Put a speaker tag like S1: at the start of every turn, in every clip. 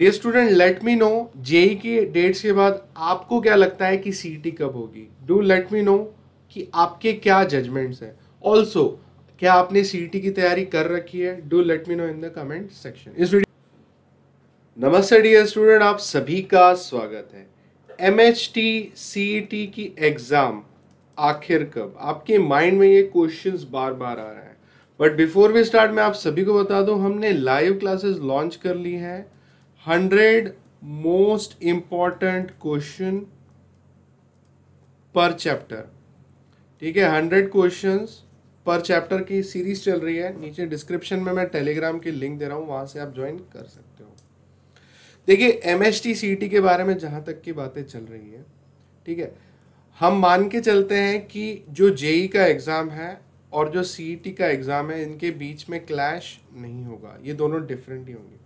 S1: day student let me know JEE के dates के बाद आपको क्या लगता है कि सी e कब होगी डू लेट मी नो कि आपके क्या जजमेंट्स हैं ऑल्सो क्या आपने सी e की तैयारी कर रखी है do let me know in the comment section इस वीडियो नमस्ते डियर स्टूडेंट आप सभी का स्वागत है M H T C T की एग्ज़ाम आखिर कब आपके माइंड में ये क्वेश्चन बार बार आ रहे हैं बट बिफोर वी स्टार्ट मैं आप सभी को बता दूं हमने लाइव क्लासेस लॉन्च कर ली हैं hundred most important question per chapter ठीक है हंड्रेड क्वेश्चन पर चैप्टर की सीरीज चल रही है नीचे डिस्क्रिप्शन में मैं टेलीग्राम की लिंक दे रहा हूँ वहाँ से आप ज्वाइन कर सकते हो देखिए M S T C T के बारे में जहाँ तक की बातें चल रही है ठीक है हम मान के चलते हैं कि जो जेई e का एग्ज़ाम है और जो सी e का एग्ज़ाम है इनके बीच में क्लैश नहीं होगा ये दोनों डिफरेंट ही होंगे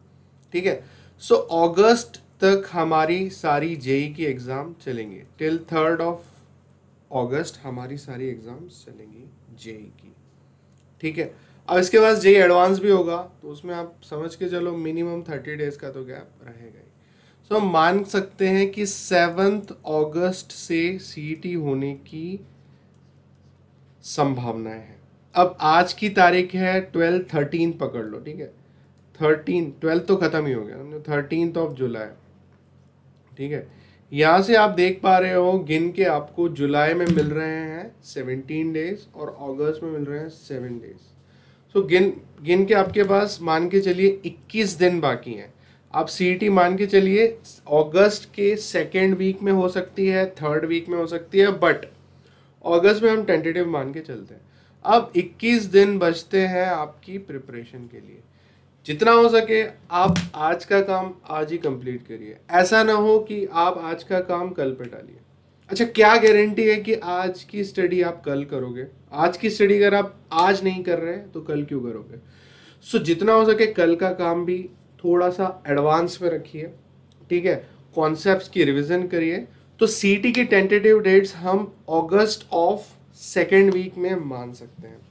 S1: ठीक है सो अगस्त तक हमारी सारी जेई e की एग्ज़ाम चलेंगे टिल थर्ड ऑफ अगस्त हमारी सारी एग्जाम चलेंगी जेई e की ठीक है अब इसके बाद जेई एडवांस e भी होगा तो उसमें आप समझ के चलो मिनिमम थर्टी डेज़ का तो गैप रहेगा ही सो so, हम मान सकते हैं कि सेवन्थ अगस्त से सी होने की संभावनाएं हैं अब आज की तारीख है ट्वेल्व थर्टीन पकड़ लो ठीक है थर्टीन ट्वेल्थ तो ख़त्म ही हो गया समझो थर्टीन ऑफ जुलाई ठीक है यहाँ से आप देख पा रहे हो गिन के आपको जुलाई में मिल रहे हैं सेवनटीन डेज और अगस्त में मिल रहे हैं सेवन डेज सो गिन गिन के आपके पास मान के चलिए इक्कीस दिन बाकी हैं आप सी e मान के चलिए अगस्त के सेकेंड वीक में हो सकती है थर्ड वीक में हो सकती है बट अगस्त में हम टेंटेटिव मान के चलते हैं अब 21 दिन बचते हैं आपकी प्रिपरेशन के लिए जितना हो सके आप आज का काम आज ही कंप्लीट करिए ऐसा ना हो कि आप आज का काम कल पर डालिए अच्छा क्या गारंटी है कि आज की स्टडी आप कल करोगे आज की स्टडी अगर आप आज नहीं कर रहे हैं तो कल क्यों करोगे सो so, जितना हो सके कल का काम भी थोड़ा सा एडवांस में रखिए ठीक है कॉन्सेप्ट की रिविजन करिए तो सी की टेंटेटिव डेट्स हम अगस्त ऑफ सेकेंड वीक में मान सकते हैं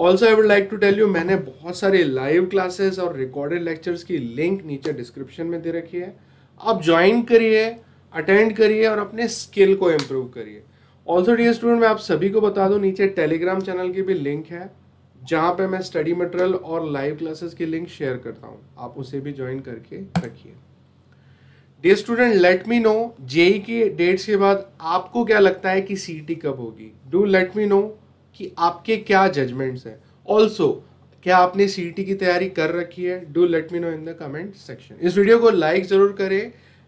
S1: also I would like to tell you मैंने बहुत सारे लाइव क्लासेस और रिकॉर्डेड लेक्चर्स की लिंक नीचे डिस्क्रिप्शन में दे रखी है आप ज्वाइन करिए अटेंड करिए और अपने स्किल को इम्प्रूव करिए ऑल्सो डी स्टूडेंट मैं आप सभी को बता दूँ नीचे टेलीग्राम चैनल की भी लिंक है जहाँ पे मैं स्टडी मटेरियल और लाइव क्लासेस की लिंक शेयर करता हूँ आप उसे भी ज्वाइन करके रखिए dear student let me know JEE की डेट्स के बाद आपको क्या लगता है कि सी कब होगी डू लेट मी नो कि आपके क्या जजमेंट्स हैं ऑल्सो क्या आपने सी की तैयारी कर रखी है do let me know in the comment section इस वीडियो को लाइक ज़रूर करें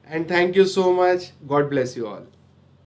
S1: and thank you so much God bless you all